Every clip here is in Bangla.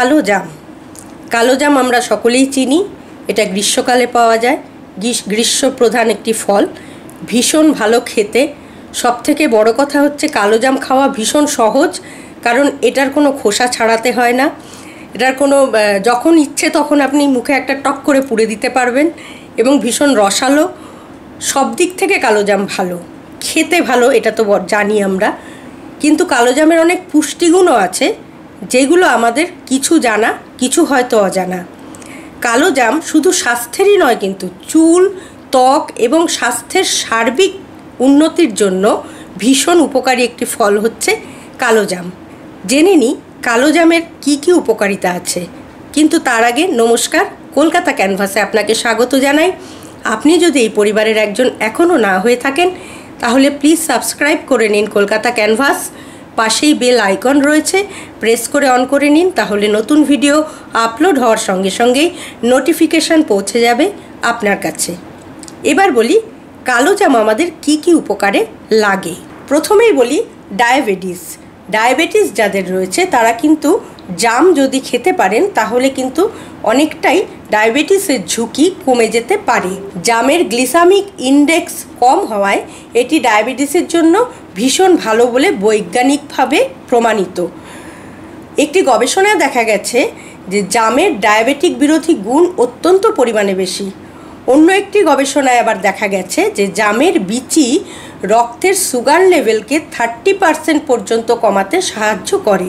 কালো জাম কালো জাম আমরা সকলেই চিনি এটা গ্রীষ্মকালে পাওয়া যায় গ্রীষ্ম প্রধান একটি ফল ভীষণ ভালো খেতে সব থেকে বড় কথা হচ্ছে কালো জাম খাওয়া ভীষণ সহজ কারণ এটার কোনো খোসা ছাড়াতে হয় না এটার কোনো যখন ইচ্ছে তখন আপনি মুখে একটা টক করে পুড়ে দিতে পারবেন এবং ভীষণ রসালো সব দিক থেকে কালো জাম ভালো খেতে ভালো এটা তো জানি আমরা কিন্তু কালো জামের অনেক পুষ্টিগুণও আছে যেগুলো আমাদের কিছু জানা কিছু হয়তো অজানা কালো জাম শুধু স্বাস্থ্যেরই নয় কিন্তু চুল ত্বক এবং স্বাস্থ্যের সার্বিক উন্নতির জন্য ভীষণ উপকারী একটি ফল হচ্ছে কালো জাম জেনে নিই কালো জামের কী কী উপকারিতা আছে কিন্তু তার আগে নমস্কার কলকাতা ক্যানভাসে আপনাকে স্বাগত জানাই আপনি যদি এই পরিবারের একজন এখনও না হয়ে থাকেন তাহলে প্লিজ সাবস্ক্রাইব করে নিন কলকাতা ক্যানভাস পাশেই বেল আইকন রয়েছে প্রেস করে অন করে নিন তাহলে নতুন ভিডিও আপলোড হওয়ার সঙ্গে সঙ্গেই নোটিফিকেশান পৌঁছে যাবে আপনার কাছে এবার বলি কালো জাম আমাদের কি কি উপকারে লাগে প্রথমেই বলি ডায়াবেটিস ডায়াবেটিস যাদের রয়েছে তারা কিন্তু জাম যদি খেতে পারেন তাহলে কিন্তু অনেকটাই ডায়াবেটিসের ঝুঁকি কমে যেতে পারে জামের গ্লিসামিক ইন্ডেক্স কম হওয়ায় এটি ডায়াবেটিসের জন্য ভীষণ ভালো বলে বৈজ্ঞানিকভাবে প্রমাণিত একটি গবেষণায় দেখা গেছে যে জামের ডায়াবেটিক বিরোধী গুণ অত্যন্ত পরিমাণে বেশি অন্য একটি গবেষণায় আবার দেখা গেছে যে জামের বিচি রক্তের সুগার লেভেলকে থার্টি পার্সেন্ট পর্যন্ত কমাতে সাহায্য করে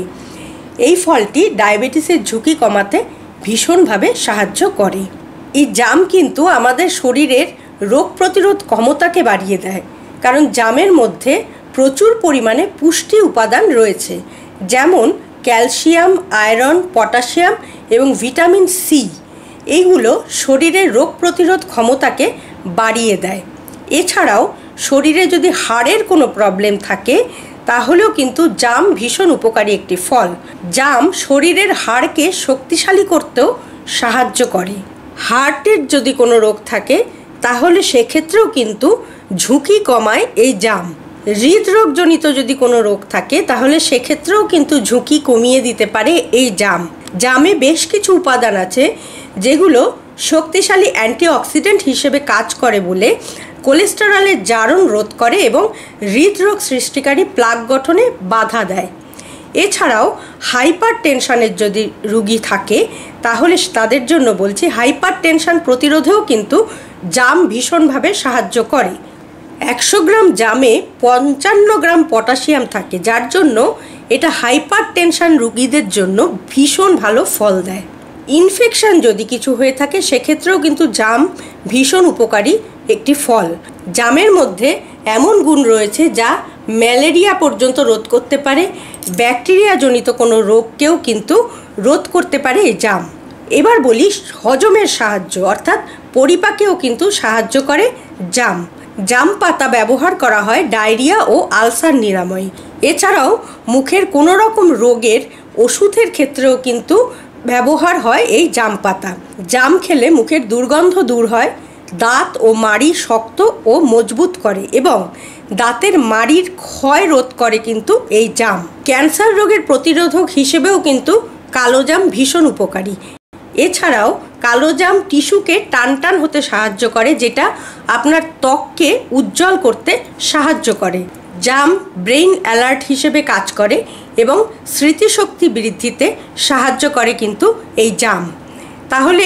এই ফলটি ডায়াবেটিসের ঝুঁকি কমাতে ভীষণভাবে সাহায্য করে এই জাম কিন্তু আমাদের শরীরের রোগ প্রতিরোধ ক্ষমতাকে বাড়িয়ে দেয় কারণ জামের মধ্যে প্রচুর পরিমাণে পুষ্টি উপাদান রয়েছে যেমন ক্যালসিয়াম আয়রন পটাশিয়াম এবং ভিটামিন সি এইগুলো শরীরের রোগ প্রতিরোধ ক্ষমতাকে বাড়িয়ে দেয় এছাড়াও শরীরে যদি হাড়ের কোনো প্রবলেম থাকে তাহলেও কিন্তু জাম ভীষণ উপকারী একটি ফল জাম শরীরের হাড়কে শক্তিশালী করতেও সাহায্য করে হার্টের যদি কোনো রোগ থাকে তাহলে সেক্ষেত্রেও কিন্তু ঝুঁকি কমায় এই জাম হৃদরোগজনিত যদি কোনো রোগ থাকে তাহলে সেক্ষেত্রেও কিন্তু ঝুঁকি কমিয়ে দিতে পারে এই জাম জামে বেশ কিছু উপাদান আছে যেগুলো শক্তিশালী অ্যান্টিঅক্সিডেন্ট হিসেবে কাজ করে বলে কোলেস্টেরলের জারণ রোধ করে এবং হৃদরোগ সৃষ্টিকারী প্লাগ গঠনে বাধা দেয় এছাড়াও হাইপার টেনশানের যদি রুগী থাকে তাহলে তাদের জন্য বলছি হাইপার টেনশন প্রতিরোধেও কিন্তু জাম ভীষণভাবে সাহায্য করে একশো গ্রাম জামে পঞ্চান্ন গ্রাম পটাশিয়াম থাকে যার জন্য এটা হাইপার টেনশান রুগীদের জন্য ভীষণ ভালো ফল দেয় ইনফেকশান যদি কিছু হয়ে থাকে সেক্ষেত্রেও কিন্তু জাম ভীষণ উপকারী একটি ফল জামের মধ্যে এমন গুণ রয়েছে যা ম্যালেরিয়া পর্যন্ত রোধ করতে পারে ব্যাকটেরিয়াজনিত কোনো রোগকেও কিন্তু রোধ করতে পারে এই জাম এবার বলি হজমের সাহায্য অর্থাৎ পরিপাকেও কিন্তু সাহায্য করে জাম জাম পাতা ব্যবহার করা হয় ডায়রিয়া ও আলসার নিরাময় এছাড়াও মুখের কোনো রকম রোগের ওষুধের ক্ষেত্রেও কিন্তু ব্যবহার হয় এই জাম পাতা জাম খেলে মুখের দুর্গন্ধ দূর হয় দাঁত ও মাড়ি শক্ত ও মজবুত করে এবং দাঁতের মাড়ির ক্ষয় রোধ করে কিন্তু এই জাম ক্যান্সার রোগের প্রতিরোধক হিসেবেও কিন্তু কালো জাম ভীষণ উপকারী এছাড়াও কালো জাম টিস্যুকে টান টান হতে সাহায্য করে যেটা আপনার ত্বককে উজ্জ্বল করতে সাহায্য করে জাম ব্রেইন অ্যালার্ট হিসেবে কাজ করে এবং স্মৃতিশক্তি বৃদ্ধিতে সাহায্য করে কিন্তু এই জাম তাহলে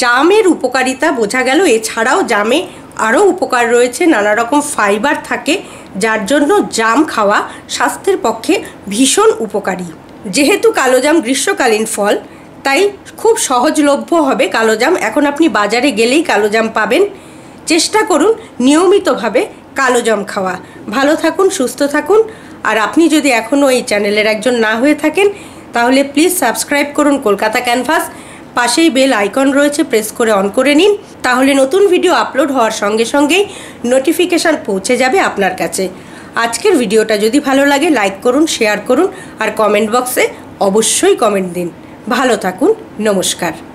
জামের উপকারিতা বোঝা গেল এছাড়াও জামে আরও উপকার রয়েছে নানা রকম ফাইবার থাকে যার জন্য জাম খাওয়া স্বাস্থ্যের পক্ষে ভীষণ উপকারী যেহেতু কালোজাম গ্রীষ্মকালীন ফল তাই খুব সহজলভ্য হবে কালোজাম এখন আপনি বাজারে গেলেই কালোজাম পাবেন চেষ্টা করুন নিয়মিতভাবে কালোজাম খাওয়া ভালো থাকুন সুস্থ থাকুন আর আপনি যদি এখনও এই চ্যানেলের একজন না হয়ে থাকেন তাহলে প্লিজ সাবস্ক্রাইব করুন কলকাতা ক্যানভাস পাশেই বেল আইকন রয়েছে প্রেস করে অন করে নিন তাহলে নতুন ভিডিও আপলোড হওয়ার সঙ্গে সঙ্গেই নোটিফিকেশান পৌঁছে যাবে আপনার কাছে আজকের ভিডিওটা যদি ভালো লাগে লাইক করুন শেয়ার করুন আর কমেন্ট বক্সে অবশ্যই কমেন্ট দিন ভালো থাকুন নমস্কার